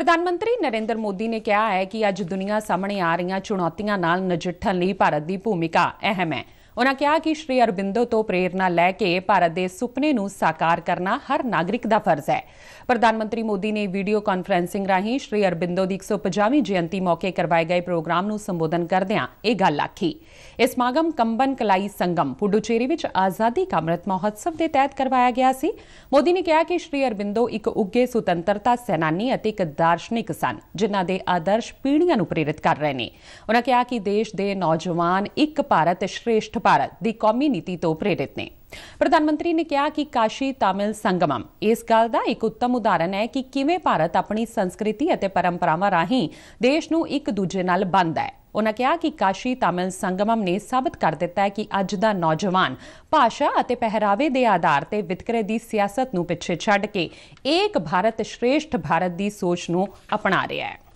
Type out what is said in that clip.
ਪ੍ਰਧਾਨ ਮੰਤਰੀ ਨਰਿੰਦਰ ਮੋਦੀ ਨੇ ਕਿਹਾ ਹੈ ਕਿ ਅੱਜ ਦੁਨੀਆ ਸਾਹਮਣੇ ਆ ਰਹੀਆਂ ਚੁਣੌਤੀਆਂ ਨਾਲ ਨਜਿੱਠਣ ਲਈ ਭਾਰਤ ਦੀ ਭੂਮਿਕਾ ਅਹਿਮ ਹੈ ਉਹਨਾਂ ਕਿਹਾ ਕਿ ਸ਼੍ਰੀ ਅਰਬਿੰਦੋ ਤੋਂ ਪ੍ਰੇਰਣਾ ਲੈ ਕੇ ਭਾਰਤ ਦੇ ਸੁਪਨੇ ਨੂੰ ਸਾਕਾਰ ਕਰਨਾ ਹਰ ਨਾਗਰਿਕ ਦਾ ਫਰਜ਼ ਹੈ ਪ੍ਰਧਾਨ ਮੰਤਰੀ ਮੋਦੀ ਨੇ ਵੀਡੀਓ ਕਾਨਫਰੈਂਸਿੰਗ ਰਾਹੀਂ ਸ਼੍ਰੀ ਅਰਬਿੰਦੋ ਦੀ 150ਵੀਂ ਜਯੰਤੀ ਮੌਕੇ ਕਰਵਾਏ ਗਏ ਪ੍ਰੋਗਰਾਮ ਨੂੰ ਸੰਬੋਧਨ ਕਰਦਿਆਂ ਇਹ ਗੱਲ ਆਖੀ ਇਸ ਸਮਾਗਮ ਕੰਬਨ ਕਲਾਈ ਸੰਗਮ ਪੁਡੂਚੇਰੀ ਵਿੱਚ ਆਜ਼ਾਦੀ ਕਾ ਅੰਮ੍ਰਿਤ ਮਹੋਤਸਵ ਦੇ ਤਹਿਤ ਕਰਵਾਇਆ ਗਿਆ ਸੀ ਮੋਦੀ ਨੇ ਕਿਹਾ ਕਿ ਸ਼੍ਰੀ ਅਰਬਿੰਦੋ ਇੱਕ ਉੱਗੇ ਸੁਤੰਤਰਤਾ ਸੈਨਾਨੀ ਅਤੇ ਇੱਕ ਦਾਰਸ਼ਨਿਕ ਸਨ ਜਿਨ੍ਹਾਂ ਦੇ ਆਦਰਸ਼ ਪੀੜ੍ਹੀਆਂ ਨੂੰ ਪ੍ਰੇਰਿਤ ਕਰ ਰਹੇ ਨੇ ਉਹਨਾਂ ਕਿਹਾ ਕਿ ਦੇਸ਼ ਦੇ ਨੌਜਵਾਨ ਇੱਕ ਭਾਰਤ ਸ਼੍ਰੇਸ਼ਟ भारत दी कौमी नीति ਤੋਂ ਪ੍ਰੇਰਿਤ ਨੇ ਪ੍ਰਧਾਨ ਮੰਤਰੀ ਨੇ ਕਿਹਾ ਕਿ ਕਾਸ਼ੀ ਤਾਮਿਲ ਸੰਗਮਮ ਇਸ ਗੱਲ ਦਾ ਇੱਕ ਉੱਤਮ ਉਦਾਹਰਨ ਹੈ ਕਿ ਕਿਵੇਂ ਭਾਰਤ ਆਪਣੀ ਸੰਸਕ੍ਰਿਤੀ ਅਤੇ ਪਰੰਪਰਾਵਾਂ ਰਾਹੀਂ ਦੇਸ਼ ਨੂੰ ਇੱਕ ਦੂਜੇ ਨਾਲ ਬੰਨਦਾ ਹੈ ਉਹਨਾਂ ਕਿਹਾ ਕਿ ਕਾਸ਼ੀ ਤਾਮਿਲ ਸੰਗਮਮ ਨੇ ਸਾਬਤ ਕਰ ਦਿੱਤਾ ਹੈ ਕਿ ਅੱਜ ਦਾ ਨੌਜਵਾਨ ਭਾਸ਼ਾ ਅਤੇ ਪਹਿਰਾਵੇ ਦੇ ਆਧਾਰ ਤੇ ਵਿਤਕਰੇ ਦੀ ਸਿਆਸਤ ਨੂੰ ਪਿੱਛੇ ਛੱਡ ਕੇ ਏਕ ਭਾਰਤ ਸ਼੍ਰੇਸ਼ਟ ਭਾਰਤ ਦੀ ਸੋਚ ਨੂੰ ਅਪਣਾ ਰਿਹਾ ਹੈ